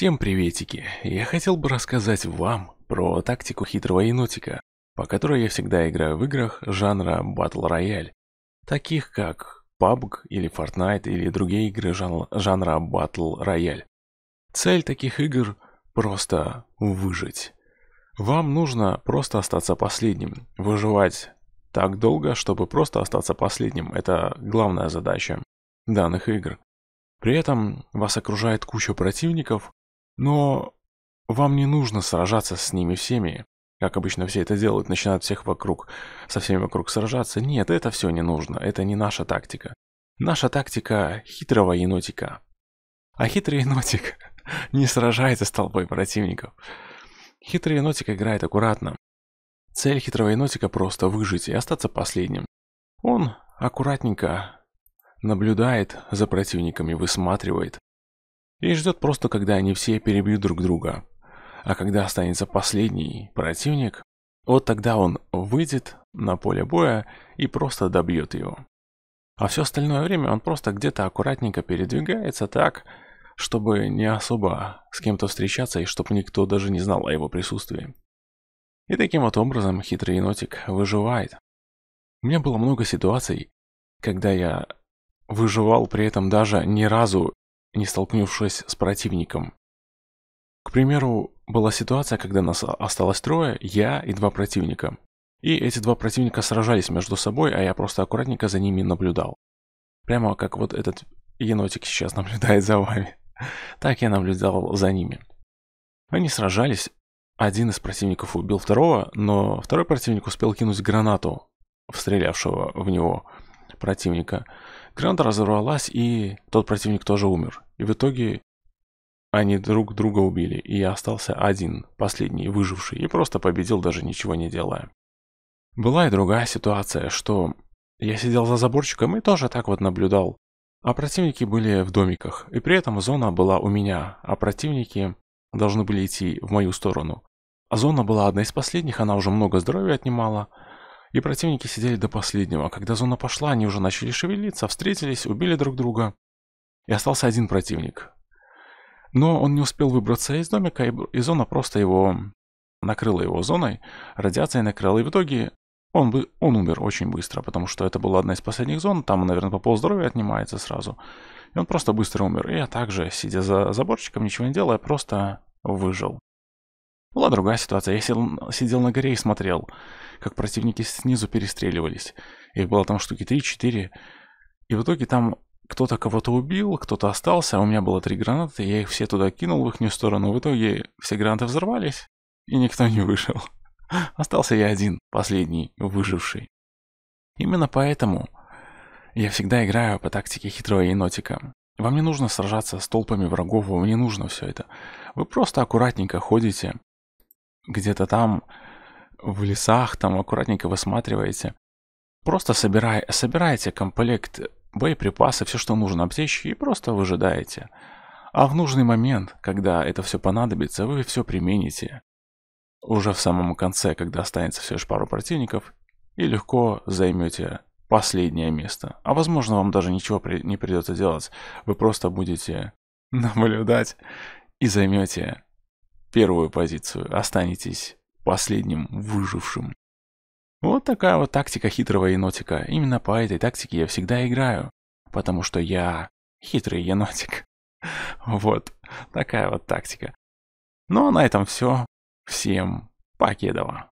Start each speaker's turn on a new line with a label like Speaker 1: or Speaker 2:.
Speaker 1: Всем приветики! Я хотел бы рассказать вам про тактику хитрого енотика, по которой я всегда играю в играх жанра Battle Royale, таких как PUBG или Fortnite или другие игры жанра Battle Royale. Цель таких игр – просто выжить. Вам нужно просто остаться последним, выживать так долго, чтобы просто остаться последним. Это главная задача данных игр. При этом вас окружает куча противников, но вам не нужно сражаться с ними всеми, как обычно все это делают, начинают всех вокруг, со всеми вокруг сражаться. Нет, это все не нужно, это не наша тактика. Наша тактика хитрого енотика. А хитрый енотик не сражается с толпой противников. Хитрый енотик играет аккуратно. Цель хитрого енотика просто выжить и остаться последним. Он аккуратненько наблюдает за противниками, высматривает, и ждет просто, когда они все перебьют друг друга. А когда останется последний противник, вот тогда он выйдет на поле боя и просто добьет его. А все остальное время он просто где-то аккуратненько передвигается так, чтобы не особо с кем-то встречаться и чтобы никто даже не знал о его присутствии. И таким вот образом хитрый енотик выживает. У меня было много ситуаций, когда я выживал при этом даже ни разу не столкнувшись с противником. К примеру, была ситуация, когда нас осталось трое, я и два противника. И эти два противника сражались между собой, а я просто аккуратненько за ними наблюдал. Прямо как вот этот енотик сейчас наблюдает за вами. Так я наблюдал за ними. Они сражались, один из противников убил второго, но второй противник успел кинуть гранату в в него противника. Гранда разорвалась, и тот противник тоже умер. И в итоге они друг друга убили, и я остался один, последний, выживший, и просто победил, даже ничего не делая. Была и другая ситуация, что я сидел за заборчиком и тоже так вот наблюдал. А противники были в домиках, и при этом зона была у меня, а противники должны были идти в мою сторону. А зона была одна из последних, она уже много здоровья отнимала – и противники сидели до последнего. А когда зона пошла, они уже начали шевелиться, встретились, убили друг друга. И остался один противник. Но он не успел выбраться из домика, и зона просто его... Накрыла его зоной, радиация накрыла, и в итоге он, бы, он умер очень быстро, потому что это была одна из последних зон, там, наверное, по полздоровья отнимается сразу. И он просто быстро умер. И я а также, сидя за заборчиком, ничего не делая, просто выжил. Была другая ситуация. Я сел, сидел на горе и смотрел, как противники снизу перестреливались. Их было там штуки 3-4. И в итоге там кто-то кого-то убил, кто-то остался, а у меня было три гранаты, я их все туда кинул в ихнюю сторону. В итоге все гранаты взорвались, и никто не вышел. Остался я один, последний, выживший. Именно поэтому я всегда играю по тактике хитрого енотика. Вам не нужно сражаться с толпами врагов, вам не нужно все это. Вы просто аккуратненько ходите, где-то там в лесах, там аккуратненько высматриваете. Просто собирай, собираете комплект боеприпасы, все, что нужно аптечки, и просто выжидаете. А в нужный момент, когда это все понадобится, вы все примените. Уже в самом конце, когда останется всего лишь пару противников, и легко займете последнее место. А возможно, вам даже ничего при... не придется делать. Вы просто будете наблюдать и займете первую позицию, останетесь последним выжившим. Вот такая вот тактика хитрого енотика. Именно по этой тактике я всегда играю, потому что я хитрый енотик. Вот такая вот тактика. Ну а на этом все. Всем покедова